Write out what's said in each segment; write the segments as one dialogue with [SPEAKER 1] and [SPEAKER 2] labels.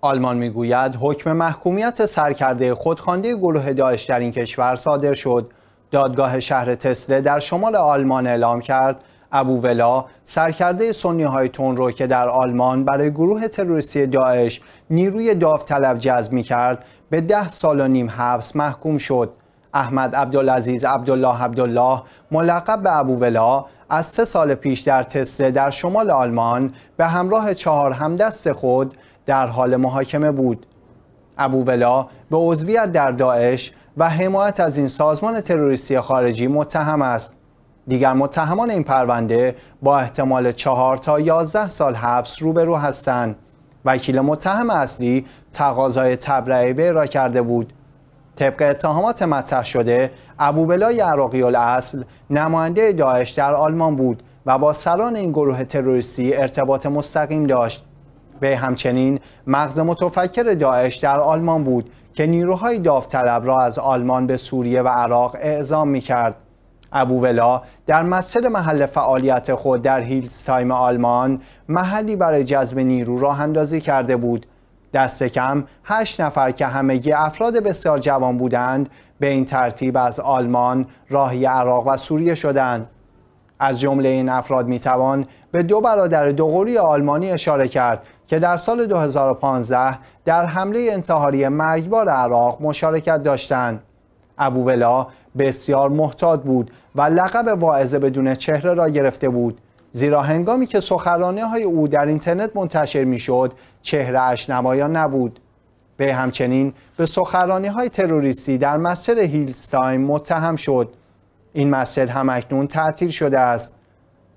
[SPEAKER 1] آلمان میگوید حکم محکومیت سرکرده خودخوانده گروه داعش در این کشور صادر شد دادگاه شهر تسله در شمال آلمان اعلام کرد ابو ولا سرکرده سنی های تون که در آلمان برای گروه تروریستی داعش نیروی داوطلب جذب می کرد به ده سال و نیم حبس محکوم شد احمد عبدالعزیز عبدالله عبدالله ملقب به ابو ولا از سه سال پیش در تسله در شمال آلمان به همراه چهار همدست خود در حال محاکمه بود ابو ابوولا به عضویت در داعش و حمایت از این سازمان تروریستی خارجی متهم است دیگر متهمان این پرونده با احتمال چهار تا 11 سال حبس روبرو هستند وکیل متهم اصلی تقاضای تبرئه را کرده بود طبق اتهامات مطرح شده ابو ولای عراقی الاصل نماینده داعش در آلمان بود و با سران این گروه تروریستی ارتباط مستقیم داشت به همچنین مغز متفکر داعش در آلمان بود که نیروهای داوطلب را از آلمان به سوریه و عراق اعزام می کرد. ابو ولا در مسجد محل فعالیت خود در تایم آلمان محلی برای جذب نیرو راه اندازی کرده بود. دست کم هشت نفر که همگی افراد بسیار جوان بودند به این ترتیب از آلمان راهی عراق و سوریه شدند. از جمله این افراد توان به دو برادر دوقلوی آلمانی اشاره کرد که در سال 2015 در حمله انتحاری مرگبار عراق مشارکت داشتند. ولا بسیار محتاط بود و لقب واعظ بدون چهره را گرفته بود زیرا هنگامی که سخرانه های او در اینترنت منتشر میشد چهره اش نمایان نبود به همچنین به سخرانه های تروریستی در مسجد هیلستاین متهم شد این مسجد اکنون تعطیل شده است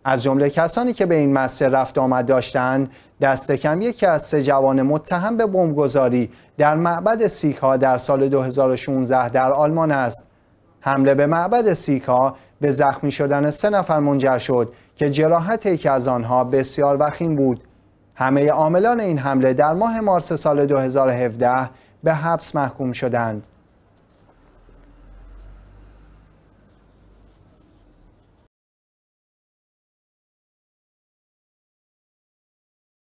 [SPEAKER 1] از جمله کسانی که به این مسیر رفت آمد داشتند دست کم یکی از سه جوان متهم به بمبگذاری در معبد سیکا در سال 2016 در آلمان است حمله به معبد سیکا به زخمی شدن سه نفر منجر شد که جراحت یکی از آنها بسیار وخیم بود همه عاملان این حمله در ماه مارس سال 2017 به حبس محکوم شدند